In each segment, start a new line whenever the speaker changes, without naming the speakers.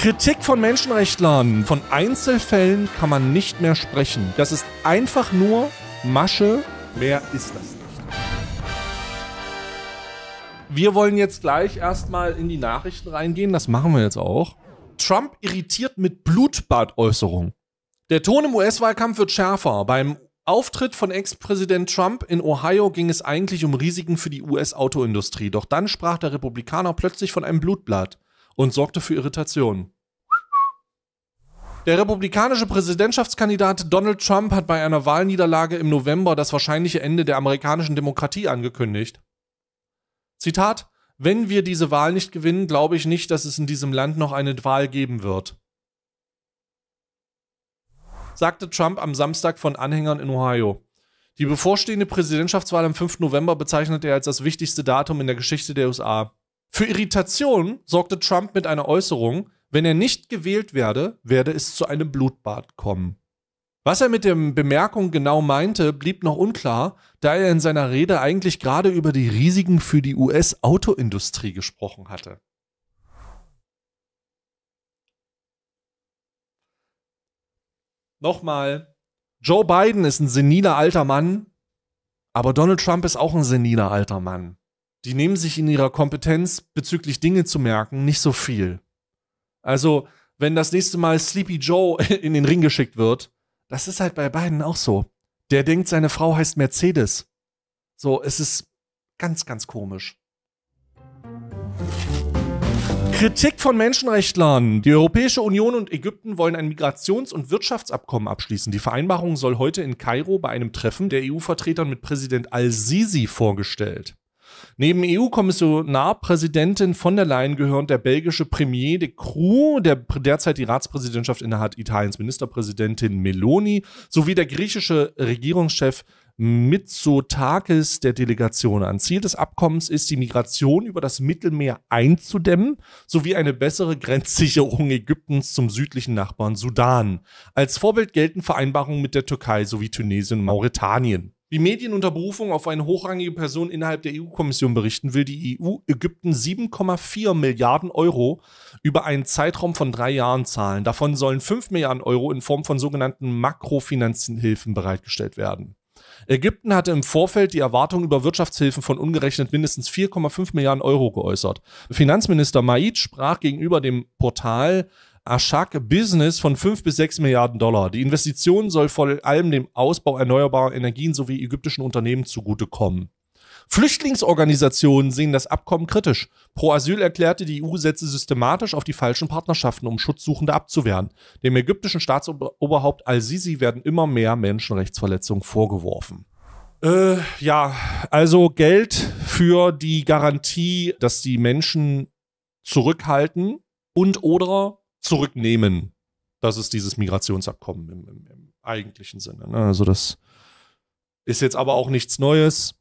Kritik von Menschenrechtlern. Von Einzelfällen kann man nicht mehr sprechen. Das ist einfach nur Masche. Mehr ist das nicht. Wir wollen jetzt gleich erstmal in die Nachrichten reingehen. Das machen wir jetzt auch. Trump irritiert mit Blutbadäußerung. Der Ton im US-Wahlkampf wird schärfer. Beim Auftritt von Ex-Präsident Trump in Ohio ging es eigentlich um Risiken für die US-Autoindustrie. Doch dann sprach der Republikaner plötzlich von einem Blutblatt und sorgte für Irritationen. Der republikanische Präsidentschaftskandidat Donald Trump hat bei einer Wahlniederlage im November das wahrscheinliche Ende der amerikanischen Demokratie angekündigt. Zitat Wenn wir diese Wahl nicht gewinnen, glaube ich nicht, dass es in diesem Land noch eine Wahl geben wird. sagte Trump am Samstag von Anhängern in Ohio. Die bevorstehende Präsidentschaftswahl am 5. November bezeichnete er als das wichtigste Datum in der Geschichte der USA. Für Irritation sorgte Trump mit einer Äußerung, wenn er nicht gewählt werde, werde es zu einem Blutbad kommen. Was er mit dem Bemerkung genau meinte, blieb noch unklar, da er in seiner Rede eigentlich gerade über die Risiken für die US-Autoindustrie gesprochen hatte. Nochmal, Joe Biden ist ein seniler alter Mann, aber Donald Trump ist auch ein seniler alter Mann die nehmen sich in ihrer Kompetenz bezüglich Dinge zu merken nicht so viel. Also, wenn das nächste Mal Sleepy Joe in den Ring geschickt wird, das ist halt bei beiden auch so. Der denkt, seine Frau heißt Mercedes. So, es ist ganz, ganz komisch. Kritik von Menschenrechtlern. Die Europäische Union und Ägypten wollen ein Migrations- und Wirtschaftsabkommen abschließen. Die Vereinbarung soll heute in Kairo bei einem Treffen der EU-Vertretern mit Präsident al-Sisi vorgestellt. Neben EU-Kommissionarpräsidentin von der Leyen gehören der belgische Premier de Croo, der derzeit die Ratspräsidentschaft innehat, Italiens Ministerpräsidentin Meloni, sowie der griechische Regierungschef Mitsotakis der Delegation an. Ziel des Abkommens ist, die Migration über das Mittelmeer einzudämmen sowie eine bessere Grenzsicherung Ägyptens zum südlichen Nachbarn Sudan. Als Vorbild gelten Vereinbarungen mit der Türkei sowie Tunesien und Mauretanien. Wie Medien unter Berufung auf eine hochrangige Person innerhalb der EU-Kommission berichten, will die EU Ägypten 7,4 Milliarden Euro über einen Zeitraum von drei Jahren zahlen. Davon sollen 5 Milliarden Euro in Form von sogenannten Makrofinanzhilfen bereitgestellt werden. Ägypten hatte im Vorfeld die Erwartung über Wirtschaftshilfen von ungerechnet mindestens 4,5 Milliarden Euro geäußert. Finanzminister Maid sprach gegenüber dem Portal Ashak Business von 5 bis 6 Milliarden Dollar. Die Investition soll vor allem dem Ausbau erneuerbarer Energien sowie ägyptischen Unternehmen zugutekommen. Flüchtlingsorganisationen sehen das Abkommen kritisch. Pro Asyl erklärte, die EU setze systematisch auf die falschen Partnerschaften, um Schutzsuchende abzuwehren. Dem ägyptischen Staatsoberhaupt Al-Sisi werden immer mehr Menschenrechtsverletzungen vorgeworfen. Äh, ja, also Geld für die Garantie, dass die Menschen zurückhalten und oder zurücknehmen. Das ist dieses Migrationsabkommen im, im, im eigentlichen Sinne. Ne? Also das ist jetzt aber auch nichts Neues.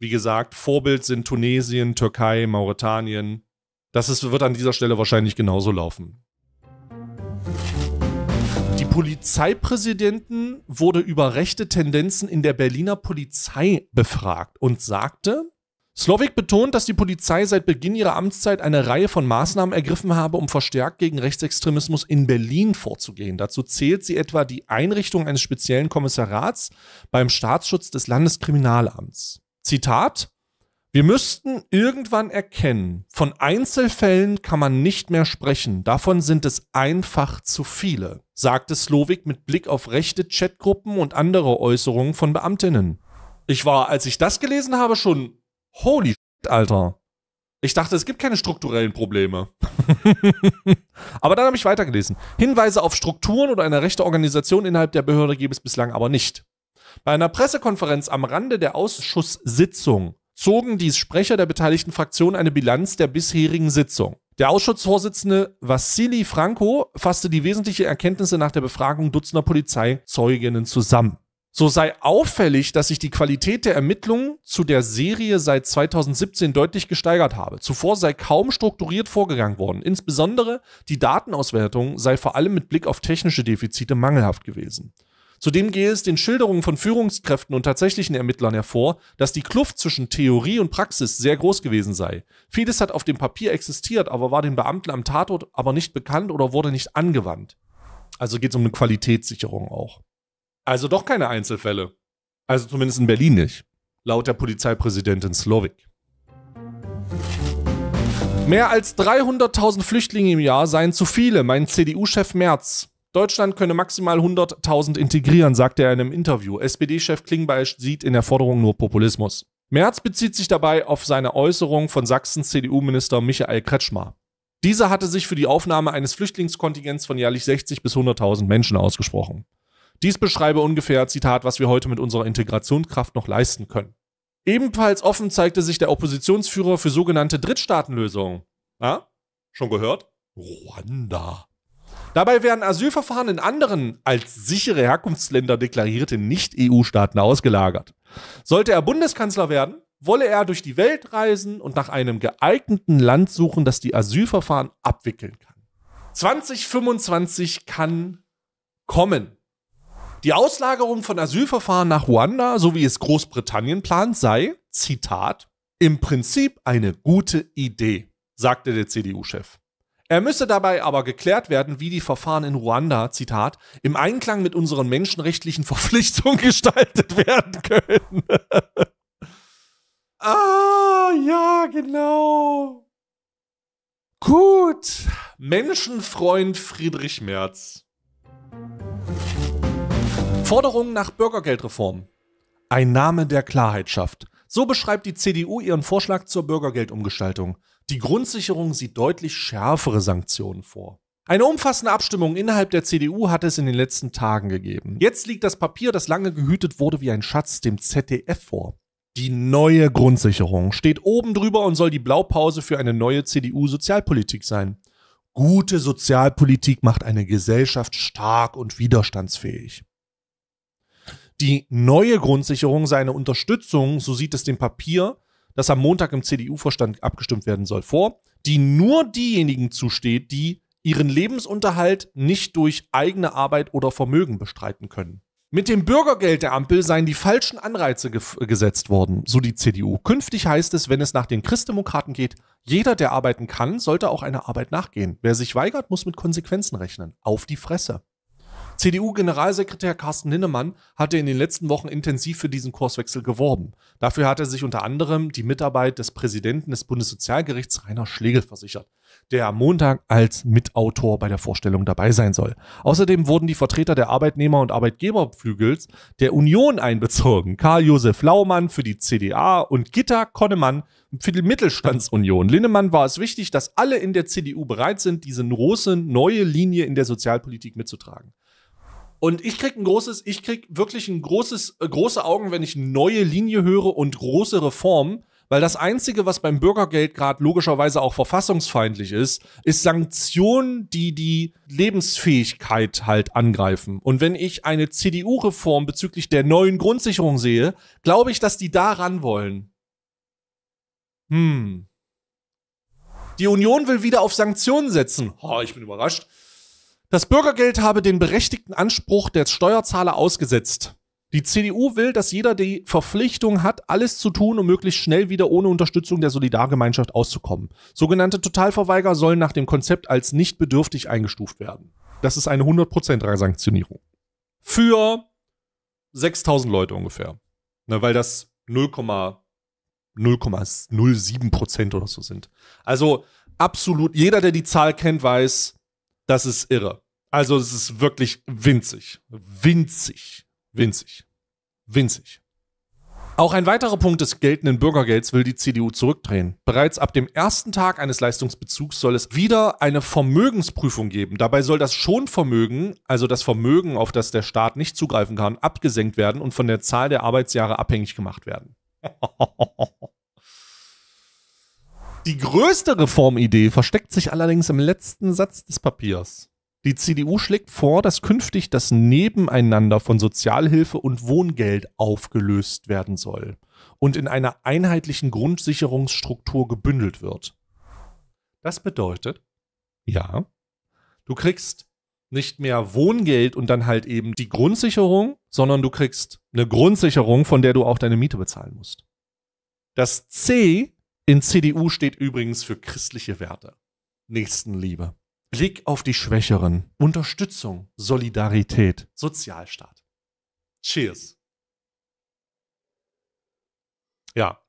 Wie gesagt, Vorbild sind Tunesien, Türkei, Mauretanien. Das ist, wird an dieser Stelle wahrscheinlich genauso laufen. Die Polizeipräsidentin wurde über rechte Tendenzen in der Berliner Polizei befragt und sagte, Slowik betont, dass die Polizei seit Beginn ihrer Amtszeit eine Reihe von Maßnahmen ergriffen habe, um verstärkt gegen Rechtsextremismus in Berlin vorzugehen. Dazu zählt sie etwa die Einrichtung eines speziellen Kommissarats beim Staatsschutz des Landeskriminalamts. Zitat wir müssten irgendwann erkennen, von Einzelfällen kann man nicht mehr sprechen, davon sind es einfach zu viele, sagte Slowik mit Blick auf rechte Chatgruppen und andere Äußerungen von Beamtinnen. Ich war, als ich das gelesen habe, schon Holy shit, Alter. Ich dachte, es gibt keine strukturellen Probleme. aber dann habe ich weitergelesen. Hinweise auf Strukturen oder eine rechte Organisation innerhalb der Behörde gäbe es bislang aber nicht. Bei einer Pressekonferenz am Rande der Ausschusssitzung zogen die Sprecher der beteiligten Fraktionen eine Bilanz der bisherigen Sitzung. Der Ausschussvorsitzende Vassili Franco fasste die wesentlichen Erkenntnisse nach der Befragung dutzender Polizeizeuginnen zusammen. So sei auffällig, dass sich die Qualität der Ermittlungen zu der Serie seit 2017 deutlich gesteigert habe. Zuvor sei kaum strukturiert vorgegangen worden. Insbesondere die Datenauswertung sei vor allem mit Blick auf technische Defizite mangelhaft gewesen. Zudem gehe es den Schilderungen von Führungskräften und tatsächlichen Ermittlern hervor, dass die Kluft zwischen Theorie und Praxis sehr groß gewesen sei. Vieles hat auf dem Papier existiert, aber war den Beamten am Tatort aber nicht bekannt oder wurde nicht angewandt. Also geht es um eine Qualitätssicherung auch. Also doch keine Einzelfälle. Also zumindest in Berlin nicht. Laut der Polizeipräsidentin Slowik. Mehr als 300.000 Flüchtlinge im Jahr seien zu viele, meint CDU-Chef Merz. Deutschland könne maximal 100.000 integrieren, sagte er in einem Interview. SPD-Chef Klingbeil sieht in der Forderung nur Populismus. Merz bezieht sich dabei auf seine Äußerung von Sachsens CDU-Minister Michael Kretschmer. Dieser hatte sich für die Aufnahme eines Flüchtlingskontingents von jährlich 60 bis 100.000 Menschen ausgesprochen. Dies beschreibe ungefähr, Zitat, was wir heute mit unserer Integrationskraft noch leisten können. Ebenfalls offen zeigte sich der Oppositionsführer für sogenannte Drittstaatenlösungen. Ja? Schon gehört? Ruanda. Dabei werden Asylverfahren in anderen als sichere Herkunftsländer deklarierte Nicht-EU-Staaten ausgelagert. Sollte er Bundeskanzler werden, wolle er durch die Welt reisen und nach einem geeigneten Land suchen, das die Asylverfahren abwickeln kann. 2025 kann kommen. Die Auslagerung von Asylverfahren nach Ruanda, so wie es Großbritannien plant, sei, Zitat, im Prinzip eine gute Idee, sagte der CDU-Chef. Er müsse dabei aber geklärt werden, wie die Verfahren in Ruanda, Zitat, im Einklang mit unseren menschenrechtlichen Verpflichtungen gestaltet werden können. ah, ja, genau. Gut. Menschenfreund Friedrich Merz. Forderungen nach Bürgergeldreform. Ein Name, der Klarheit schafft. So beschreibt die CDU ihren Vorschlag zur Bürgergeldumgestaltung. Die Grundsicherung sieht deutlich schärfere Sanktionen vor. Eine umfassende Abstimmung innerhalb der CDU hat es in den letzten Tagen gegeben. Jetzt liegt das Papier, das lange gehütet wurde wie ein Schatz, dem ZDF vor. Die neue Grundsicherung steht oben drüber und soll die Blaupause für eine neue CDU-Sozialpolitik sein. Gute Sozialpolitik macht eine Gesellschaft stark und widerstandsfähig die neue Grundsicherung seine Unterstützung, so sieht es dem Papier, das am Montag im CDU-Vorstand abgestimmt werden soll, vor, die nur diejenigen zusteht, die ihren Lebensunterhalt nicht durch eigene Arbeit oder Vermögen bestreiten können. Mit dem Bürgergeld der Ampel seien die falschen Anreize ge gesetzt worden, so die CDU. Künftig heißt es, wenn es nach den Christdemokraten geht, jeder, der arbeiten kann, sollte auch einer Arbeit nachgehen. Wer sich weigert, muss mit Konsequenzen rechnen. Auf die Fresse. CDU-Generalsekretär Carsten Linnemann hatte in den letzten Wochen intensiv für diesen Kurswechsel geworben. Dafür hat er sich unter anderem die Mitarbeit des Präsidenten des Bundessozialgerichts Rainer Schlegel versichert, der am Montag als Mitautor bei der Vorstellung dabei sein soll. Außerdem wurden die Vertreter der Arbeitnehmer- und Arbeitgeberflügels der Union einbezogen. Karl-Josef Laumann für die CDA und Gitta Konnemann für die Mittelstandsunion. Linnemann war es wichtig, dass alle in der CDU bereit sind, diese große neue Linie in der Sozialpolitik mitzutragen. Und ich krieg ein großes, ich krieg wirklich ein großes, äh, große Augen, wenn ich neue Linie höre und große Reformen. Weil das Einzige, was beim Bürgergeld gerade logischerweise auch verfassungsfeindlich ist, ist Sanktionen, die die Lebensfähigkeit halt angreifen. Und wenn ich eine CDU-Reform bezüglich der neuen Grundsicherung sehe, glaube ich, dass die da ran wollen. Hm. Die Union will wieder auf Sanktionen setzen. Ha, oh, ich bin überrascht. Das Bürgergeld habe den berechtigten Anspruch der Steuerzahler ausgesetzt. Die CDU will, dass jeder die Verpflichtung hat, alles zu tun, um möglichst schnell wieder ohne Unterstützung der Solidargemeinschaft auszukommen. Sogenannte Totalverweiger sollen nach dem Konzept als nicht bedürftig eingestuft werden. Das ist eine 100% Sanktionierung. Für 6000 Leute ungefähr. Ne, weil das 0,07% oder so sind. Also absolut, jeder, der die Zahl kennt, weiß, das ist irre. Also es ist wirklich winzig. Winzig. Winzig. Winzig. Auch ein weiterer Punkt des geltenden Bürgergelds will die CDU zurückdrehen. Bereits ab dem ersten Tag eines Leistungsbezugs soll es wieder eine Vermögensprüfung geben. Dabei soll das Schonvermögen, also das Vermögen, auf das der Staat nicht zugreifen kann, abgesenkt werden und von der Zahl der Arbeitsjahre abhängig gemacht werden. Die größte Reformidee versteckt sich allerdings im letzten Satz des Papiers. Die CDU schlägt vor, dass künftig das Nebeneinander von Sozialhilfe und Wohngeld aufgelöst werden soll und in einer einheitlichen Grundsicherungsstruktur gebündelt wird. Das bedeutet, ja, du kriegst nicht mehr Wohngeld und dann halt eben die Grundsicherung, sondern du kriegst eine Grundsicherung, von der du auch deine Miete bezahlen musst. Das C in CDU steht übrigens für christliche Werte. Nächstenliebe. Blick auf die Schwächeren. Unterstützung. Solidarität. Sozialstaat. Cheers. Ja,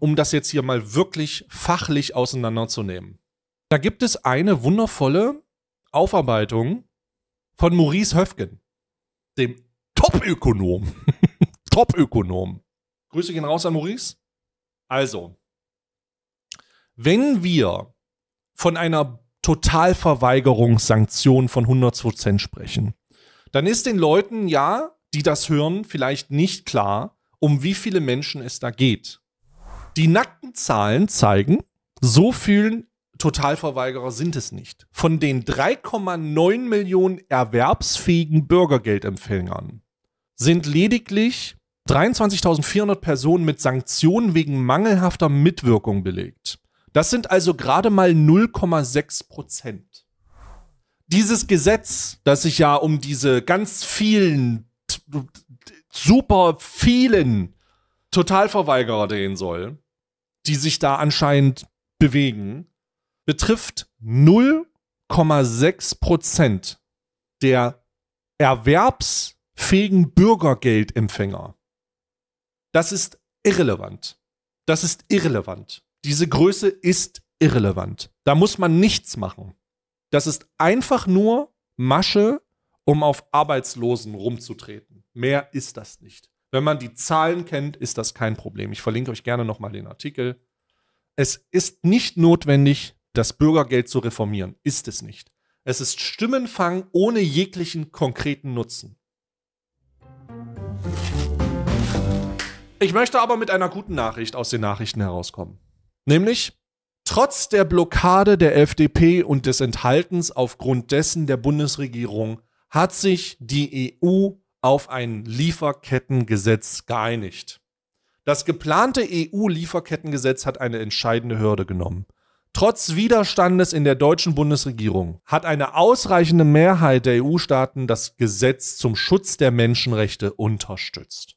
um das jetzt hier mal wirklich fachlich auseinanderzunehmen. Da gibt es eine wundervolle Aufarbeitung von Maurice Höfgen, dem Top-Ökonom. Top-Ökonom. Grüße gehen raus an Maurice. Also, wenn wir von einer Totalverweigerungssanktion von 100% sprechen, dann ist den Leuten ja, die das hören, vielleicht nicht klar, um wie viele Menschen es da geht. Die nackten Zahlen zeigen, so vielen Totalverweigerer sind es nicht. Von den 3,9 Millionen erwerbsfähigen Bürgergeldempfängern sind lediglich 23.400 Personen mit Sanktionen wegen mangelhafter Mitwirkung belegt. Das sind also gerade mal 0,6 Prozent. Dieses Gesetz, das sich ja um diese ganz vielen, super vielen Totalverweigerer drehen soll, die sich da anscheinend bewegen, betrifft 0,6 Prozent der erwerbsfähigen Bürgergeldempfänger. Das ist irrelevant. Das ist irrelevant. Diese Größe ist irrelevant. Da muss man nichts machen. Das ist einfach nur Masche, um auf Arbeitslosen rumzutreten. Mehr ist das nicht. Wenn man die Zahlen kennt, ist das kein Problem. Ich verlinke euch gerne nochmal den Artikel. Es ist nicht notwendig, das Bürgergeld zu reformieren. Ist es nicht. Es ist Stimmenfang ohne jeglichen konkreten Nutzen. Ich möchte aber mit einer guten Nachricht aus den Nachrichten herauskommen. Nämlich, trotz der Blockade der FDP und des Enthaltens aufgrund dessen der Bundesregierung hat sich die EU auf ein Lieferkettengesetz geeinigt. Das geplante EU-Lieferkettengesetz hat eine entscheidende Hürde genommen. Trotz Widerstandes in der deutschen Bundesregierung hat eine ausreichende Mehrheit der EU-Staaten das Gesetz zum Schutz der Menschenrechte unterstützt.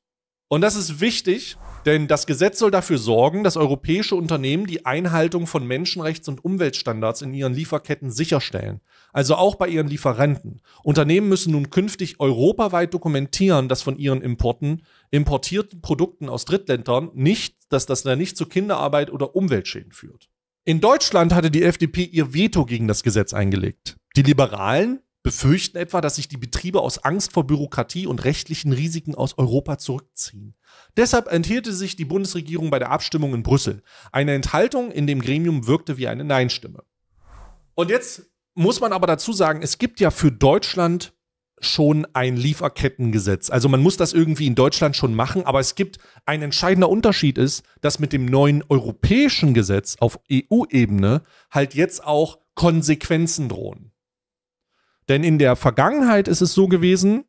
Und das ist wichtig, denn das Gesetz soll dafür sorgen, dass europäische Unternehmen die Einhaltung von Menschenrechts- und Umweltstandards in ihren Lieferketten sicherstellen, also auch bei ihren Lieferanten. Unternehmen müssen nun künftig europaweit dokumentieren, dass von ihren Importen, importierten Produkten aus Drittländern nicht, dass das da nicht zu Kinderarbeit oder Umweltschäden führt. In Deutschland hatte die FDP ihr Veto gegen das Gesetz eingelegt. Die Liberalen befürchten etwa, dass sich die Betriebe aus Angst vor Bürokratie und rechtlichen Risiken aus Europa zurückziehen. Deshalb enthielte sich die Bundesregierung bei der Abstimmung in Brüssel. Eine Enthaltung in dem Gremium wirkte wie eine Nein-Stimme. Und jetzt muss man aber dazu sagen, es gibt ja für Deutschland schon ein Lieferkettengesetz. Also man muss das irgendwie in Deutschland schon machen, aber es gibt ein entscheidender Unterschied ist, dass mit dem neuen europäischen Gesetz auf EU-Ebene halt jetzt auch Konsequenzen drohen. Denn in der Vergangenheit ist es so gewesen,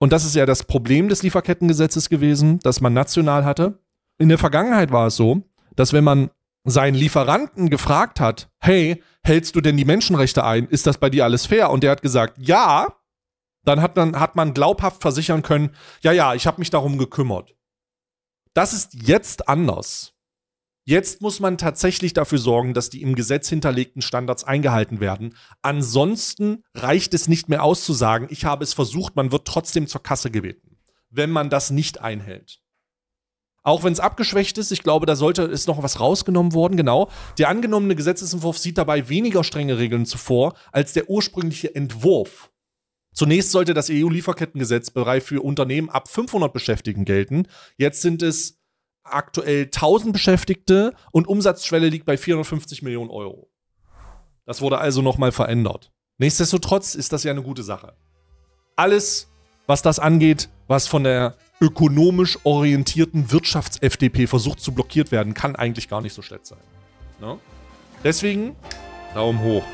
und das ist ja das Problem des Lieferkettengesetzes gewesen, das man national hatte. In der Vergangenheit war es so, dass wenn man seinen Lieferanten gefragt hat, hey, hältst du denn die Menschenrechte ein? Ist das bei dir alles fair? Und der hat gesagt, ja, dann hat man, hat man glaubhaft versichern können, ja, ja, ich habe mich darum gekümmert. Das ist jetzt anders. Jetzt muss man tatsächlich dafür sorgen, dass die im Gesetz hinterlegten Standards eingehalten werden. Ansonsten reicht es nicht mehr aus zu sagen, ich habe es versucht, man wird trotzdem zur Kasse gebeten, wenn man das nicht einhält. Auch wenn es abgeschwächt ist, ich glaube, da sollte ist noch was rausgenommen worden, genau. Der angenommene Gesetzentwurf sieht dabei weniger strenge Regeln zuvor als der ursprüngliche Entwurf. Zunächst sollte das EU-Lieferkettengesetz bereits für Unternehmen ab 500 Beschäftigten gelten. Jetzt sind es aktuell 1000 Beschäftigte und Umsatzschwelle liegt bei 450 Millionen Euro. Das wurde also nochmal verändert. Nichtsdestotrotz ist das ja eine gute Sache. Alles, was das angeht, was von der ökonomisch orientierten Wirtschafts-FDP versucht zu blockiert werden, kann eigentlich gar nicht so schlecht sein. No? Ne? Deswegen Daumen hoch.